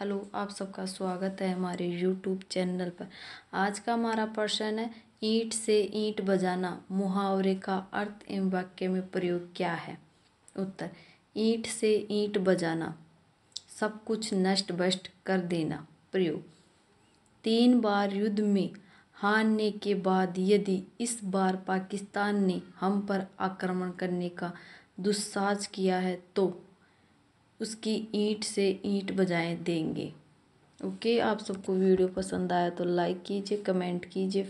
hello आप सबका स्वागत है हमारे यूट्यूब चैनल पर आज का हमारा प्रश्न है ईंट से ईंट बजाना मुहावरे का अर्थ एवं वाक्य में प्रयोग क्या है उत्तर ईंट से ईंट बजाना सब कुछ नष्ट बष्ट कर देना प्रयोग तीन बार युद्ध में हारने के बाद यदि इस बार पाकिस्तान ने हम पर आक्रमण करने का दुस्साहस किया है तो उसकी ईंट से ईंट बजाएं देंगे ओके आप सबको वीडियो पसंद आया तो लाइक कीजिए कमेंट कीजिए